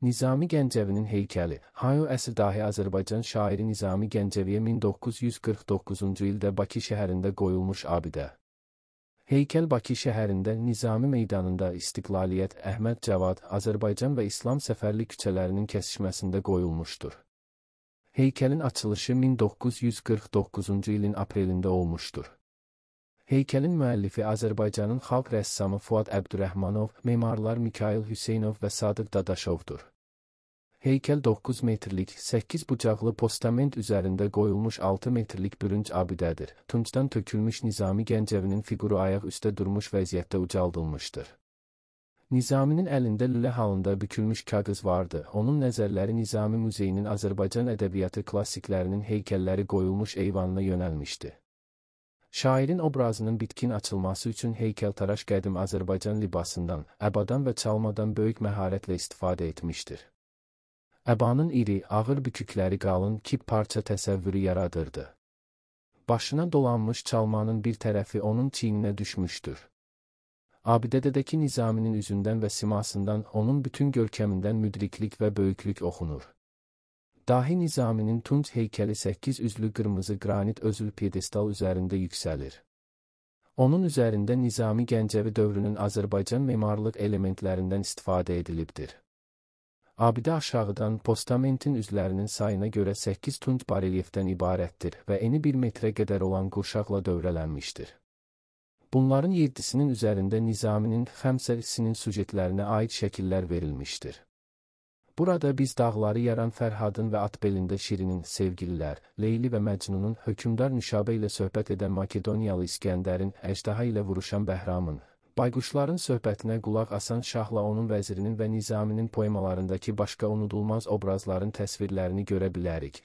Nizami Gəncəvinin heykəli Hayo Əsrdahi Azərbaycan şairi Nizami Gəncəviyə 1949-cu ildə Bakı şəhərində qoyulmuş abidə. Heykəl Bakı şəhərində Nizami meydanında İstiqlaliyyət, Əhməd Cavad, Azərbaycan və İslam Səfərli küçələrinin kəsişməsində qoyulmuşdur. Heykəlin açılışı 1949-cu ilin aprelində olmuşdur. Heykəlin müəllifi Azərbaycanın xalq rəssamı Fuad Əbdürrəhmanov, memarlar Mikayıl Hüseynov və Sadıq Dadaşovdur. Heykəl 9 metrlik, 8 bucaqlı postament üzərində qoyulmuş 6 metrlik bürünc abidədir. Tuncdan tökülmüş Nizami Gəncəvinin fiquru ayaq üstə durmuş vəziyyətdə ucaldılmışdır. Nizaminin əlində lülə halında bükülmüş kağız vardı. Onun nəzərləri Nizami Muzeyinin Azərbaycan ədəbiyyatı klassiklərinin heykəlləri qoyulmuş eyvanına yönəlmişdi. Şairin obrazının bitkin açılması üçün heykəltaraş qədim Azərbaycan libasından, əbadan və çalmadan böyük məharətlə istifadə etmişdir. Əbanın iri, ağır bükükləri qalın kip parça təsəvvürü yaradırdı. Başına dolanmış çalmanın bir tərəfi onun çiyninə düşmüşdür. Abidədədəki Nizaminin üzündən və simasından onun bütün görkəmindən müdriklik və böyüklük oxunur. Dahi Nizaminin Tunc heykəli 8 üzlü qırmızı qranit özül piedestal üzərində yüksəlir. Onun üzərində Nizami Gəncəvi dövrünün Azərbaycan memarlıq elementlərindən istifadə edilibdir. Abidə aşağıdan postamentin üzlərinin sayına görə 8 tunc barelyefdən ibarətdir və eni 1 metrə qədər olan qurşaqla dövrələnmişdir. Bunların yeddisinin üzərində Nizaminin Xəmsəlisinin sujetlərinə aid şəkillər verilmişdir. Burada biz dağları yaran Fərhadın və Atbelində Şirinin sevgililər, Leyli və Məcnunun hökümdar Nüşabə ilə söhbət edən Makedoniyalı İskəndərin, Əjdaha ilə vuruşan Bəhramın, Bayquşların söhbətinə qulaq asan Şahla onun vəzirinin və Nizaminin poemalarındakı başqa unudulmaz obrazların təsvirlərini görə bilərik.